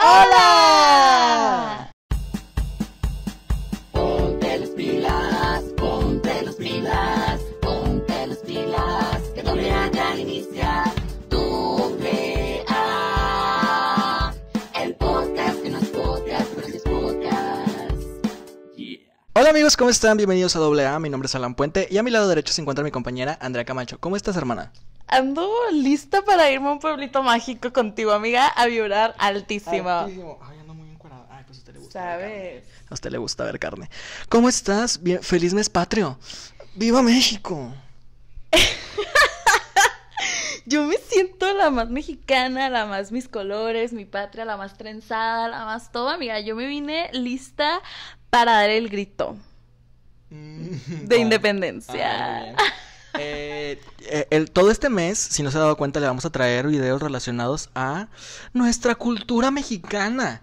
¡Hola! Ponte los pilas, ponte las pilas, ponte las pilas, que doble acá inicia tu A. El podcast que nos podcast, pero es podcast. Hola amigos, ¿cómo están? Bienvenidos a doble A. Mi nombre es Alan Puente y a mi lado derecho se encuentra mi compañera Andrea Camacho. ¿Cómo estás, hermana? Ando lista para irme a un pueblito mágico contigo, amiga, a vibrar altísimo. Ay, ando muy encuadrada. Ay, pues a usted le gusta. ¿Sabes? A usted le gusta ver carne. ¿Cómo estás? Bien, feliz mes patrio. ¡Viva México! Yo me siento la más mexicana, la más mis colores, mi patria, la más trenzada, la más todo, amiga. Yo me vine lista para dar el grito mm, de oh. independencia. Ah, eh, eh todo este mes, si no se ha dado cuenta, le vamos a traer videos relacionados a nuestra cultura mexicana.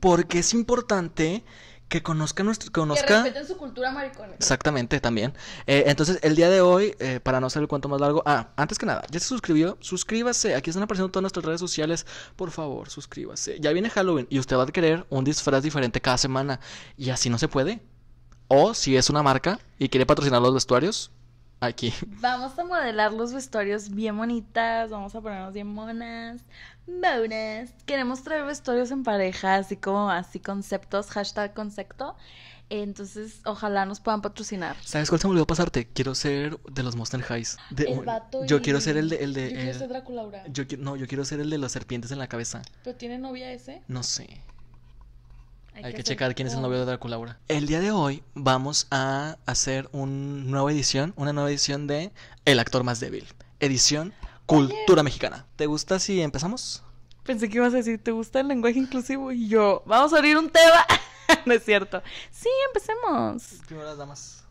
Porque es importante que conozca nuestro que respeten su cultura exactamente también eh, entonces el día de hoy eh, para no hacer el cuento más largo ah antes que nada ya se suscribió suscríbase aquí están apareciendo todas nuestras redes sociales por favor suscríbase ya viene Halloween y usted va a querer un disfraz diferente cada semana y así no se puede o si es una marca y quiere patrocinar los vestuarios aquí. Vamos a modelar los vestuarios bien bonitas, vamos a ponernos bien monas, Bonas Queremos traer vestuarios en pareja, así como así conceptos, hashtag concepto. Entonces, ojalá nos puedan patrocinar. ¿Sabes cuál se me olvidó pasarte? Quiero ser de los Monster Highs. el vato yo quiero ser el de. El de yo quiero ser Draculaura. no, yo quiero ser el de las serpientes en la cabeza. ¿Pero tiene novia ese? No sé. Hay, que, checar quién es el novio de Drácula El día de hoy vamos a hacer una nueva edición, una nueva edición de El actor más débil, edición Cultura Mexicana. ¿Te gusta si empezamos? Pensé que ibas a decir, ¿te gusta el lenguaje inclusivo? Y yo, vamos a abrir un tema. no es cierto. Sí, empecemos. Primero las damas.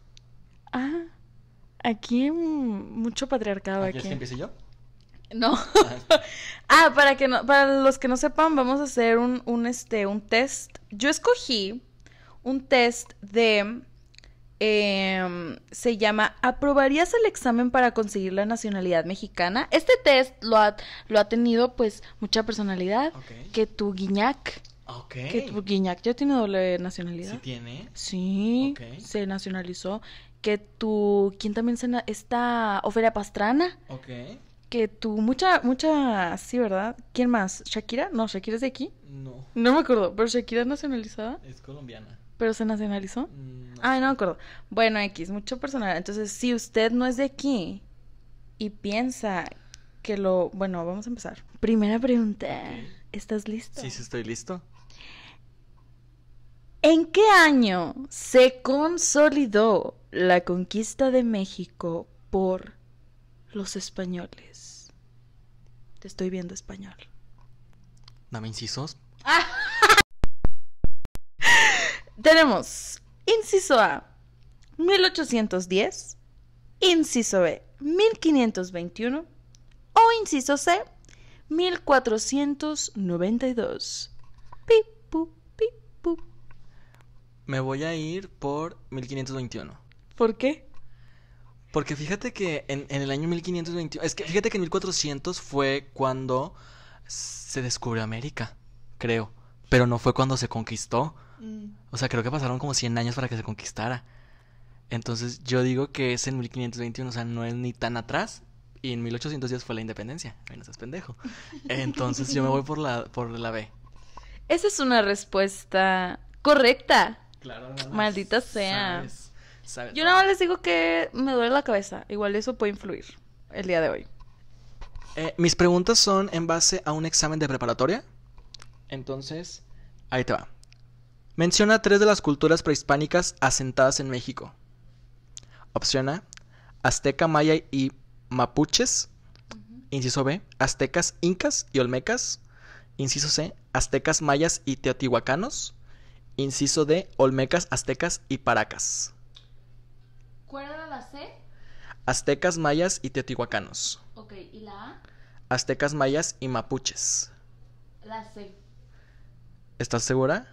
Ah, aquí mucho patriarcado. ¿Aquí, ah, que empiece yo? No. Ah, ah, para que no, para los que no sepan, vamos a hacer un, este, un test yo escogí un test de... Em, se llama ¿Aprobarías el examen para conseguir la nacionalidad mexicana? Este test lo ha, lo ha tenido pues mucha personalidad. Que tu guiñac. Que tu guiñac ya tiene doble nacionalidad. ¿Sí tiene? Sí. Se nacionalizó. Que tu... ¿Quién también se... Esta Ofelia Pastrana. Ok que tú, mucha, mucha, sí, ¿verdad? ¿Quién más? ¿Shakira? No, Shakira es de aquí. No. No me acuerdo, pero Shakira es nacionalizada. Es colombiana. ¿Pero se nacionalizó? Mm, no. Ay, no me acuerdo. Bueno, X, mucho personal. Entonces, si usted no es de aquí y piensa que lo... Bueno, vamos a empezar. Primera pregunta. ¿Estás listo? Sí, sí, estoy listo. ¿En qué año se consolidó la conquista de México por los españoles. Te estoy viendo español. Dame incisos. Tenemos inciso A, 1810, inciso B, 1521 o inciso C, 1492. Pipu, Me voy a ir por 1521. ¿Por qué? Porque fíjate que en, el año 1521, es que fíjate que en 1400 fue cuando se descubrió América, creo. Pero no fue cuando se conquistó. Mm. O sea, creo que pasaron como 100 años para que se conquistara. Entonces yo digo que es en 1521, o sea, no es ni tan atrás. Y en 1810 fue la independencia. Ay, no seas pendejo. Entonces yo me voy por la, por la B. Esa es una respuesta correcta. Claro, Maldita sea. Yo nada más les digo que me duele la cabeza. Igual eso puede influir el día de hoy. Eh, mis preguntas son en base a un examen de preparatoria. Entonces, ahí te va. Menciona tres de las culturas prehispánicas asentadas en México. Opción A, azteca, maya y mapuches. Inciso B, aztecas, incas y olmecas. Inciso C, aztecas, mayas y teotihuacanos. Inciso D, olmecas, aztecas y paracas la C? Aztecas, mayas y teotihuacanos. Ok, ¿y la A? Aztecas, mayas y mapuches. La C. ¿Estás segura?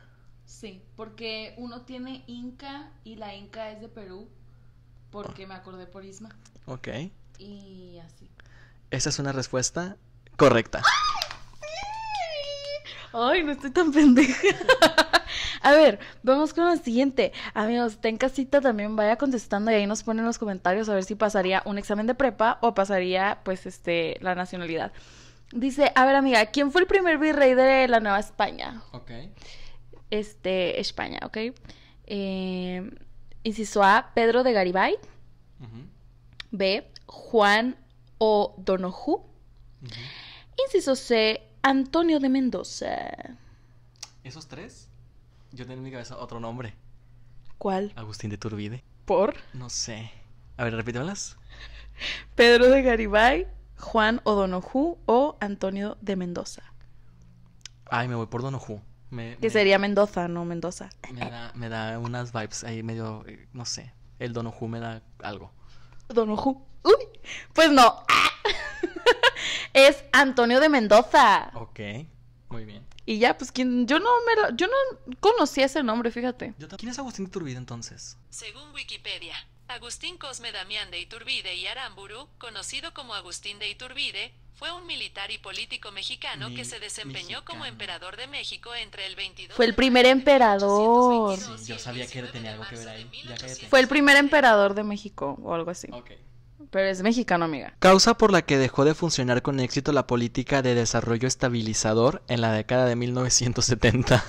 Sí, porque uno tiene Inca y la Inca es de Perú, porque me acordé por Isma. Ok. Y así. Esa es una respuesta correcta. Ay, no estoy tan pendeja. A ver, vamos con la siguiente. Amigos, ten casita también vaya contestando y ahí nos ponen los comentarios a ver si pasaría un examen de prepa o pasaría, pues, este, la nacionalidad. Dice, a ver, amiga, ¿quién fue el primer virrey de la Nueva España? Ok. Este, España, ok. Eh, inciso A, Pedro de Garibay. B, Juan O. Donoju. Inciso C, Antonio de Mendoza. ¿Esos tres? Yo tengo en mi cabeza otro nombre. ¿Cuál? Agustín de Turbide. ¿Por? No sé. A ver, repítamelas. Pedro de Garibay, Juan Odonoju o Antonio de Mendoza. Ay, me voy por Donoju. que sería Mendoza, no Mendoza. Me da, me da, unas vibes ahí medio, eh, no sé. El Donoju me da algo. Donoju. Uy, pues no. Ah es Antonio de Mendoza. Ok, muy bien. Y ya, pues quien, yo no me yo no conocía ese nombre, fíjate. ¿Quién es Agustín de Iturbide entonces? Según Wikipedia, Agustín Cosme Damián de Iturbide y Aramburu, conocido como Agustín de Iturbide, fue un militar y político mexicano que se desempeñó como emperador de México entre el 22 Fue el primer emperador. Sí, yo sabía que tenía algo que ver ahí. fue el primer emperador de México o algo así. Okay. Pero es mexicano, amiga. Causa por la que dejó de funcionar con éxito la política de desarrollo estabilizador en la década de 1970.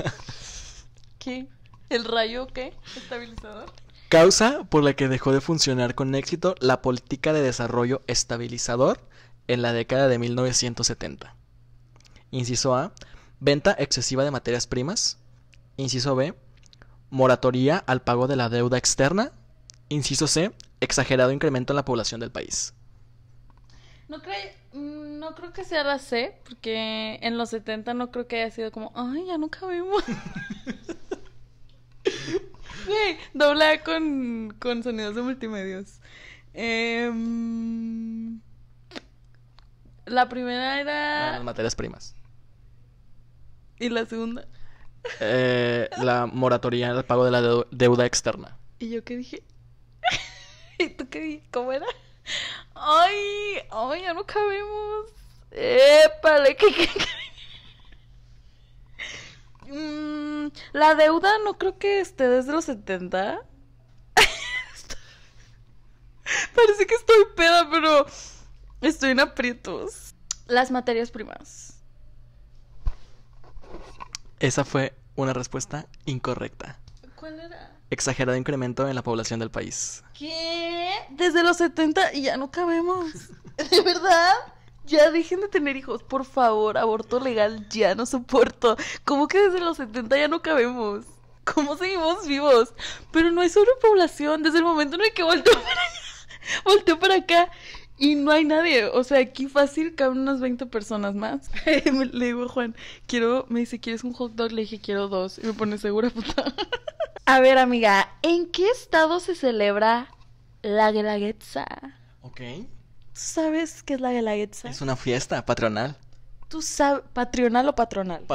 ¿Qué? ¿El rayo qué? ¿Estabilizador? Causa por la que dejó de funcionar con éxito la política de desarrollo estabilizador en la década de 1970. Inciso A. Venta excesiva de materias primas. Inciso B. Moratoria al pago de la deuda externa. Inciso C exagerado incremento en la población del país. No, mm, no creo que sea la C, porque en los 70 no creo que haya sido como, ay, ya nunca vimos Güey, dobla con, sonidos de multimedios. Em, la primera era. materias primas. ¿Y la segunda? Eh, la moratoria en el pago de la deuda externa. ¿Y yo qué dije? ¿Y tú qué? ¿Cómo era? Ay, ay, ya no cabemos. Épale, mm, la deuda no creo que esté desde los 70. Parece que estoy peda, pero estoy en aprietos. Las materias primas. Esa fue una respuesta incorrecta. ¿Cuál era? exagerado incremento en la población del país. ¿Qué? Desde los 70 y ya no cabemos. ¿De verdad? Ya dejen de tener hijos, por favor, aborto legal, ya no soporto. ¿Cómo que desde los 70 ya no cabemos? ¿Cómo seguimos vivos? Pero no hay población desde el momento en el que volteó para allá, volteó para acá y no hay nadie. O sea, aquí fácil caben unas 20 personas más. le digo Juan, quiero, me dice, ¿quieres un hot dog? Le dije, quiero dos. Y me pone segura, puta. A ver, amiga, ¿en qué estado se celebra la Guelaguetza? Ok. ¿Tú sabes qué es la Guelaguetza? Es una fiesta patronal. ¿Tú sabes patronal o patronal?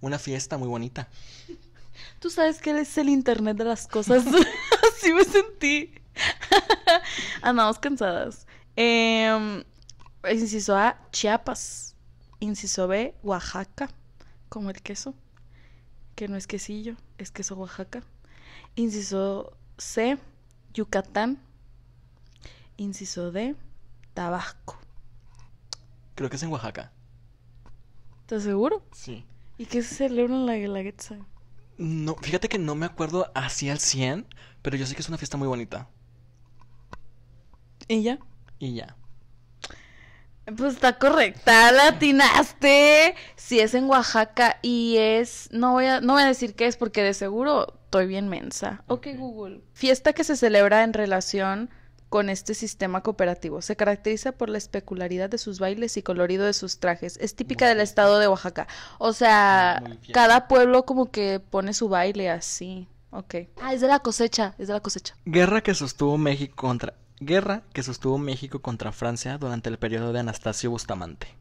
una fiesta muy bonita. Tú sabes qué es el internet de las cosas. Así me sentí. Andamos cansadas. Em, inciso A, Chiapas. Inciso B, Oaxaca, como el queso que no es quesillo, es queso Oaxaca. Inciso C, Yucatán. Inciso D, Tabasco. Creo que es en Oaxaca. ¿Estás seguro? Sí. ¿Y qué se celebra en la Guelaguetza? No, fíjate que no me acuerdo así al 100, pero yo sé que es una fiesta muy bonita. ¿Y ya? Y ya. Pues está correcta, latinaste. Si es en Oaxaca y es. No voy, a, no voy a decir qué es porque de seguro estoy bien mensa. Ok, Google. Fiesta que se celebra en relación con este sistema cooperativo. Se caracteriza por la especularidad de sus bailes y colorido de sus trajes. Es típica del estado de Oaxaca. O sea, ah, cada pueblo como que pone su baile así. Ok. Ah, es de la cosecha, es de la cosecha. Guerra que sostuvo México contra guerra que sostuvo México contra Francia durante el periodo de Anastasio Bustamante.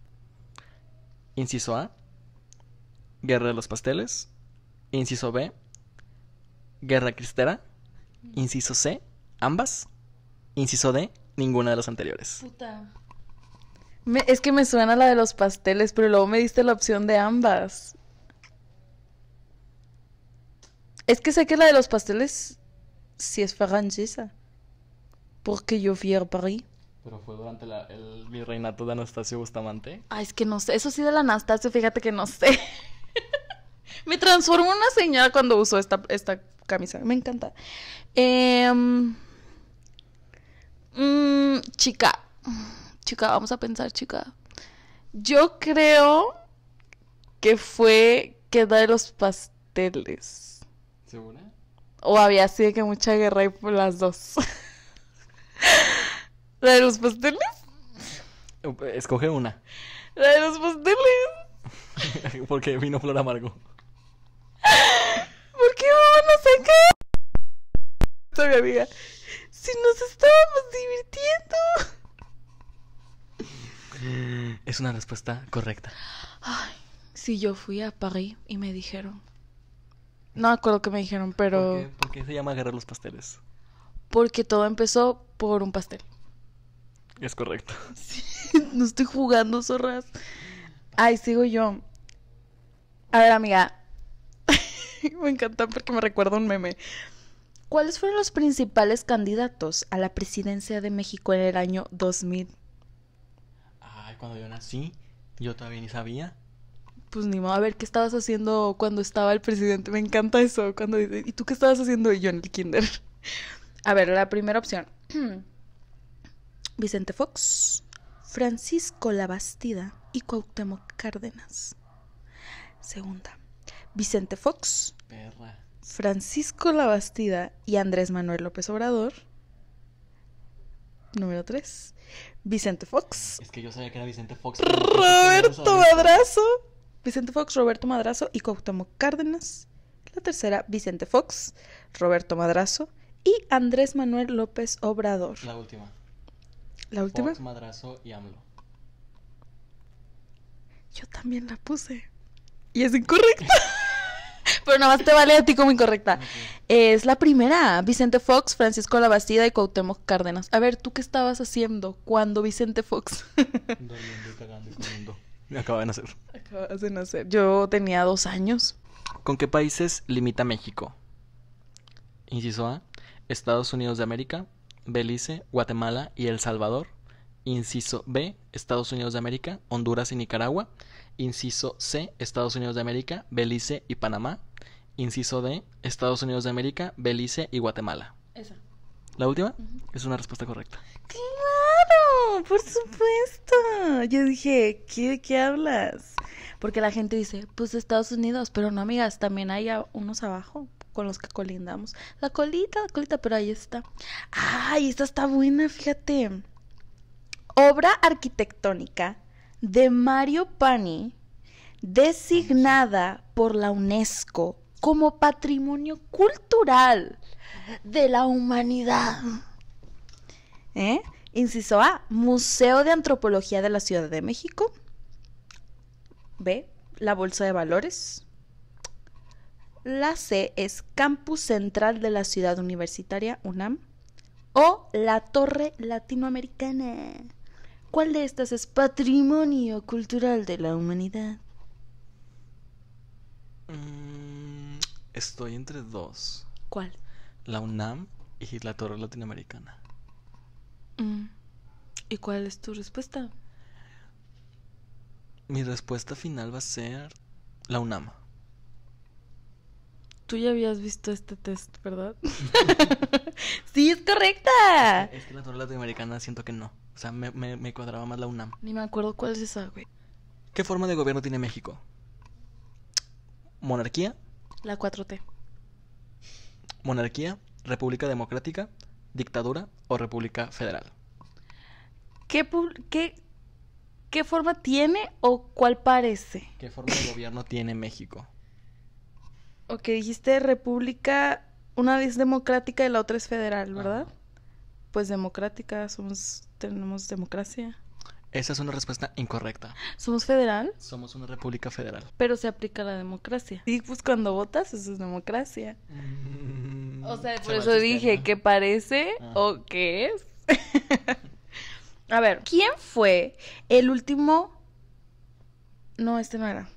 Inciso A, Guerra de los Pasteles. Inciso B, Guerra Cristera. Inciso C, ambas. Inciso D, ninguna de las anteriores. es que me suena la de los pasteles, pero luego me diste la opción de ambas. Es que sé que la de los pasteles sí es francesa. Porque yo fui a París. Pero fue durante el virreinato de Anastasio Bustamante. Ah, es que no sé. Eso sí de la Anastasio, fíjate que no sé. Me transformó una señora cuando usó esta, camisa. Me encanta. Em, mm, chica. Chica, vamos a pensar, chica. Yo creo que fue queda de los pasteles. ¿Segura? O había así que mucha guerra y por las dos. ¿La de los pasteles? Escoge una. La de los pasteles. Porque vino Flor Amargo. ¿Por qué vamos a caer? mi amiga. Si nos estábamos divirtiendo. Es una respuesta correcta. Ay, si yo fui a París y me dijeron. No acuerdo que me dijeron, pero. ¿Por qué se llama agarrar los pasteles? porque todo empezó por un pastel. Es correcto. Sí, no estoy jugando, zorras. Ay, sigo yo. A ver, amiga. me encanta porque me recuerda un meme. ¿Cuáles fueron los principales candidatos a la presidencia de México en el año 2000? Ay, cuando yo nací, yo todavía ni sabía. Pues ni modo, a ver, ¿qué estabas haciendo cuando estaba el presidente? Me encanta eso, cuando dice, ¿y tú qué estabas haciendo? yo en el kinder. A ver, la primera opción. Vicente Fox, Francisco Labastida y Cuauhtémoc Cárdenas. Segunda. Vicente Fox, Perra. Francisco Labastida y Andrés Manuel López Obrador. Número 3. Vicente Fox. Es que yo sabía que era Vicente Fox. Roberto Madrazo. Vicente Fox, Roberto Madrazo y Cuauhtémoc Cárdenas. La tercera, Vicente Fox, Roberto Madrazo y Andrés Manuel López Obrador. La última. ¿La última? Madrazo y AMLO. Yo también la puse. Y es incorrecta. Pero nada más te vale a ti como incorrecta. Es la primera. Vicente Fox, Francisco Labastida y Cuauhtémoc Cárdenas. A ver, ¿tú qué estabas haciendo cuando Vicente Fox? Dormiendo y cagando y Me acaba de nacer. de nacer. Yo tenía dos años. ¿Con qué países limita México? Inciso A, Estados Unidos de América, Belice, Guatemala y El Salvador. Inciso B, Estados Unidos de América, Honduras y Nicaragua. Inciso C, Estados Unidos de América, Belice y Panamá. Inciso D, Estados Unidos de América, Belice y Guatemala. ¿La última? Es una respuesta correcta. ¡Claro! ¡Por supuesto! Yo dije, ¿qué, ¿qué hablas? Porque la gente dice, pues Estados Unidos, pero no, amigas, también hay unos abajo con los que colindamos. La colita, la colita, pero ahí está. Ay, esta está buena, fíjate. Obra arquitectónica de Mario Pani, designada por la UNESCO como patrimonio cultural de la humanidad. ¿Eh? Inciso A, Museo de Antropología de la Ciudad de México. B, la Bolsa de Valores. La C es Campus Central de la Ciudad Universitaria, UNAM, o la Torre Latinoamericana. ¿Cuál de estas es patrimonio cultural de la humanidad? Mm, estoy entre dos. ¿Cuál? La UNAM y la Torre Latinoamericana. Mm. ¿Y cuál es tu respuesta? Mi respuesta final va a ser la UNAM. Tú ya habías visto este test, ¿verdad? sí, es correcta. Es que, la torre latinoamericana siento que no. O sea, me, cuadraba más la UNAM. Ni me acuerdo cuál es esa, güey. ¿Qué forma de gobierno tiene México? Monarquía. La 4T. Monarquía, República Democrática, dictadura o República Federal. ¿Qué, qué, qué forma tiene o cuál parece? ¿Qué forma de gobierno tiene México? que dijiste república, una es democrática y la otra es federal, ah. ¿verdad? Pues democrática, somos, tenemos democracia. Esa es una respuesta incorrecta. ¿Somos federal? Somos una república federal. Pero se aplica la democracia. Y pues cuando votas, eso es democracia. Mm, o sea, por eso dije, que parece ah. o qué es? A ver, ¿quién fue el último? No, este no era.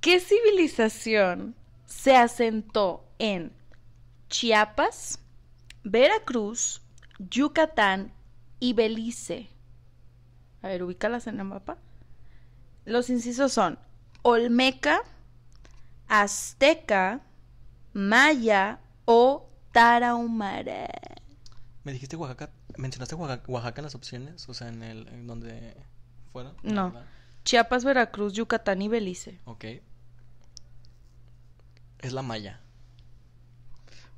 ¿Qué civilización se asentó en Chiapas, Veracruz, Yucatán y Belice. A ver, ubícalas en el mapa. Los incisos son Olmeca, Azteca, Maya o Tarahumara. ¿Me dijiste Oaxaca? ¿Mencionaste Oaxaca en las opciones? O sea, en, el, donde fuera. No. Chiapas, Veracruz, Yucatán y Belice. Ok es la maya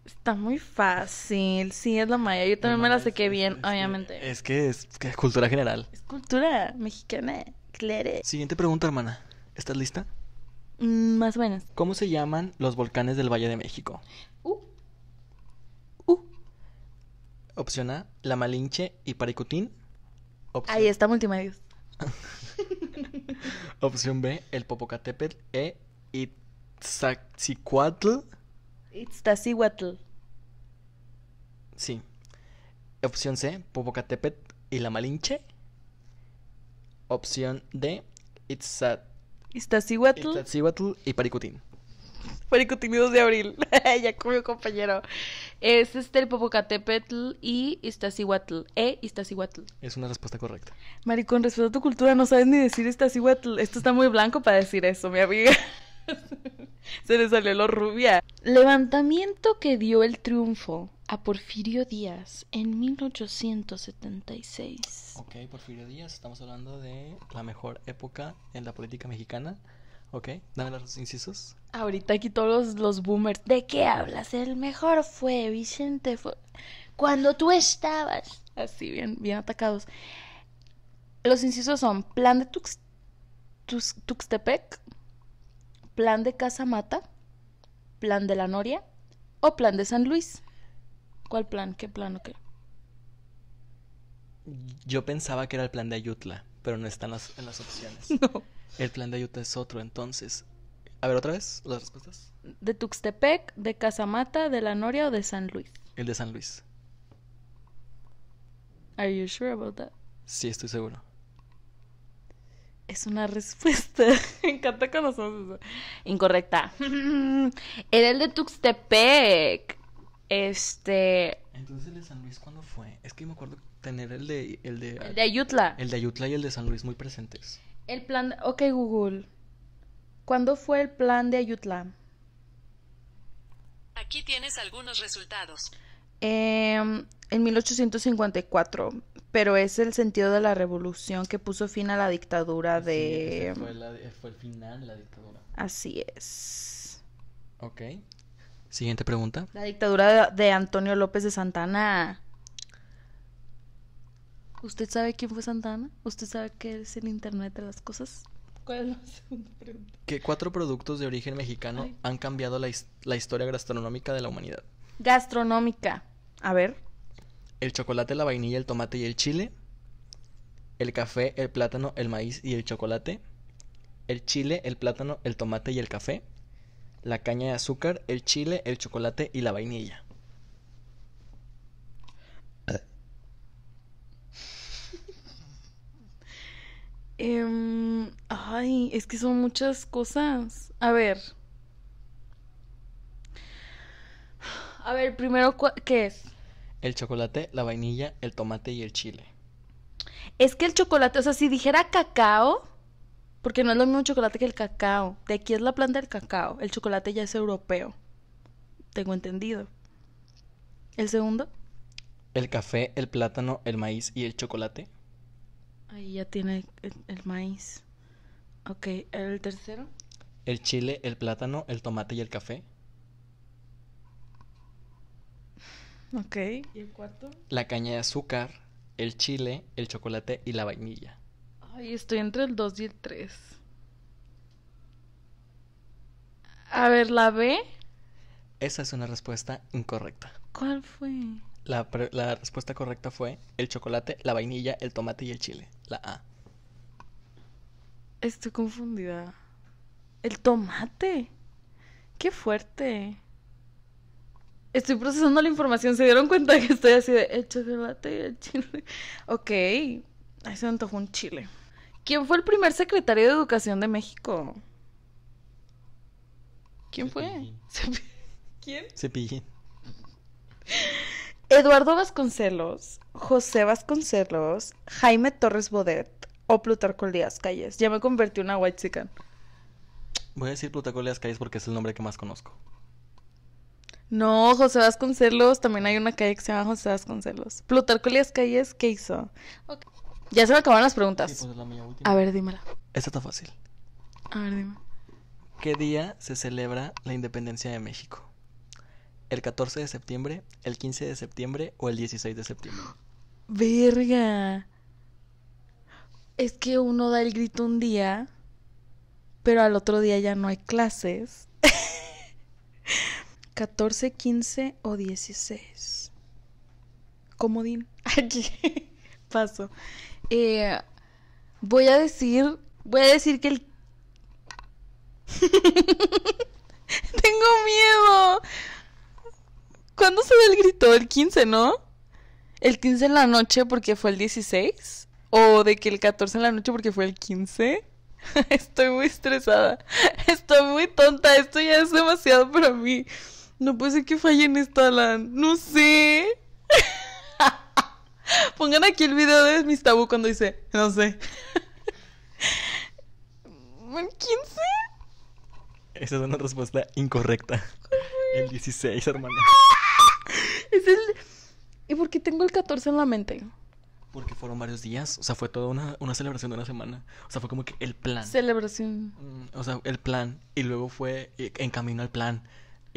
Está muy fácil. Sí, es la maya. Yo también me la sé bien, obviamente. es, que es, cultura general. Es cultura mexicana, clere Siguiente pregunta, hermana. ¿Estás lista? Mm, más buenas ¿Cómo se llaman los volcanes del Valle de México? Uh. uh. Opción A, La Malinche y Paricutín. Ahí está Multimedios. Opción B, el Popocatépetl e It Tzaxicuatl. Itztacihuatl. Sí. Opción C, Popocatépetl y la Malinche. Opción D, Itza... Iztaccíhuatl. y Paricutín. Paricutín 2 de abril. ya comió compañero. Es este el Popocatépetl y Iztaccíhuatl. E Iztaccíhuatl. Es una respuesta correcta. Maricón, respecto a tu cultura, no sabes ni decir Iztaccíhuatl. Esto está muy blanco para decir eso, mi amiga. Se le salió lo rubia. Levantamiento que dio el triunfo a Porfirio Díaz en 1876. Ok, Porfirio Díaz, estamos hablando de la mejor época en la política mexicana. Ok, dame los incisos. Ahorita aquí todos los, boomers. ¿De qué hablas? El mejor fue Vicente. Cuando tú estabas. Así, bien, bien atacados. Los incisos son plan de Tuxtepec, plan de Casamata, plan de la Noria o plan de San Luis. ¿Cuál plan? ¿Qué plan o qué? Yo pensaba que era el plan de Ayutla, pero no están en las opciones. No. El plan de Ayutla es otro, entonces. A ver, otra vez, las respuestas. De Tuxtepec, de Casamata, de la Noria o de San Luis. El de San Luis. Are you sure about that? Sí, estoy seguro es una respuesta. Me encanta cuando Incorrecta. Era el de Tuxtepec. Este. Entonces el de San Luis, ¿cuándo fue? Es que me acuerdo tener el de. El de, de Ayutla. El de Ayutla y el de San Luis muy presentes. El plan. Ok, Google. ¿Cuándo fue el plan de Ayutla? Aquí tienes algunos resultados. Eh, en 1854 pero es el sentido de la revolución que puso fin a la dictadura de... Eh, fue, el final la dictadura. Así es. Ok. Siguiente pregunta. La dictadura de, Antonio López de Santana. ¿Usted sabe quién fue Santana? ¿Usted sabe qué es el Internet de las Cosas? ¿Cuál es la segunda pregunta? ¿Qué cuatro productos de origen mexicano han cambiado la, la historia gastronómica de la humanidad? Gastronómica. A ver el chocolate, la vainilla, el tomate y el chile, el café, el plátano, el maíz y el chocolate, el chile, el plátano, el tomate y el café, la caña de azúcar, el chile, el chocolate y la vainilla. Em, ay, es que son muchas cosas. A ver. A ver, primero, ¿qué es? el chocolate, la vainilla, el tomate y el chile. Es que el chocolate, o sea, si dijera cacao, porque no es lo mismo chocolate que el cacao. De aquí es la planta del cacao. El chocolate ya es europeo. Tengo entendido. ¿El segundo? El café, el plátano, el maíz y el chocolate. Ahí ya tiene el, el maíz. Ok, ¿el tercero? El chile, el plátano, el tomate y el café. Ok. ¿Y el cuarto? La caña de azúcar, el chile, el chocolate y la vainilla. Ay, estoy entre el 2 y el 3. A ver, ¿la B? Esa es una respuesta incorrecta. ¿Cuál fue? La, la respuesta correcta fue el chocolate, la vainilla, el tomate y el chile. La A. Estoy confundida. El tomate. Qué fuerte estoy procesando la información. Se dieron cuenta que estoy así de el chocolate y chile. Ok, ahí se antojó un chile. ¿Quién fue el primer secretario de Educación de México? ¿Quién fue? ¿Quién? Cepillín. Eduardo Vasconcelos, José Vasconcelos, Jaime Torres Bodet o Plutarco Díaz Calles. Ya me convertí en una white chican. Voy a decir Plutarco Díaz Calles porque es el nombre que más conozco. No, José Vasconcelos, también hay una calle que se llama José Vasconcelos. Plutarco Elías Calles, ¿qué hizo? Ya se me acabaron las preguntas. Pues, A ver, dímela. Esta está fácil. A ver, dime. ¿Qué día se celebra la independencia de México? ¿El 14 de septiembre, el 15 de septiembre o el 16 de septiembre? Verga. Es que uno da el grito un día, pero al otro día ya no hay clases. 14, 15 o 16. Comodín. Aquí paso. Eh, voy a decir. Voy a decir que el. Tengo miedo. ¿Cuándo se da el grito? El 15, ¿no? El 15 en la noche porque fue el 16. O de que el 14 en la noche porque fue el 15. Estoy muy estresada. Estoy muy tonta. Esto ya es demasiado para mí. No puede ser que falle en esta No sé. Pongan aquí el video de mis tabú cuando dice, no sé. ¿El 15? Esa es una respuesta incorrecta. El 16, hermano. Es ¿Y por qué tengo el 14 en la mente? Porque fueron varios días, o sea, fue toda una, una celebración de una semana. O sea, fue como que el plan. Celebración. Mm, o sea, el plan. Y luego fue eh, en camino al plan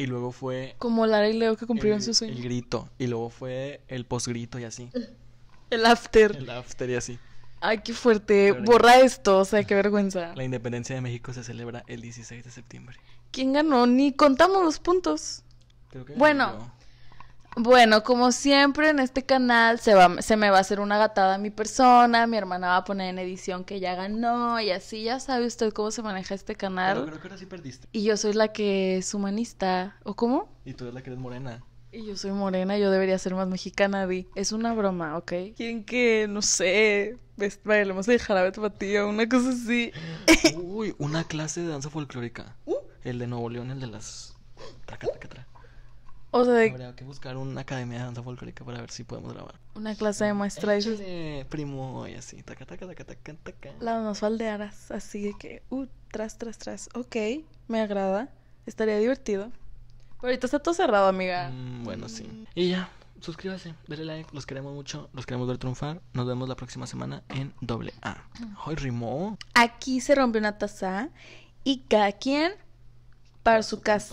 y luego fue... Como Lara y Leo que cumplieron su sueño. El grito, y luego fue el posgrito y así. El after. El after y así. Ay, qué fuerte. Borra esto, o sea, qué vergüenza. La independencia de México se celebra el 16 de septiembre. ¿Quién ganó? Ni contamos los puntos. Creo que bueno, bueno, como siempre en este canal se, va, se me va a hacer una gatada a mi persona, mi hermana va a poner en edición que ya ganó y así, ya sabe usted cómo se maneja este canal. Pero creo que ahora sí perdiste. Y yo soy la que es humanista, ¿o cómo? Y tú eres la que eres morena. Y yo soy morena, yo debería ser más mexicana, vi Es una broma, ¿ok? Quieren que, no sé, vamos a ver tu tía, una cosa así. Uy, una clase de danza folclórica. Uh. El de Nuevo León, el de las... O sea, que buscar una academia de danza folclórica para ver si podemos grabar. Una clase de muestra. primo, y así, taca, taca, taca, taca, taca. La nos faldearas, así que, uh, tras, tras, tras. Ok, me agrada, estaría divertido. Pero ahorita está todo cerrado, amiga. Mm, bueno, sí. Y ya, suscríbase, denle like, los queremos mucho, los queremos ver triunfar. Nos vemos la próxima semana en doble A. Hoy mm. rimó. Aquí se rompe una taza y cada quien para su casa.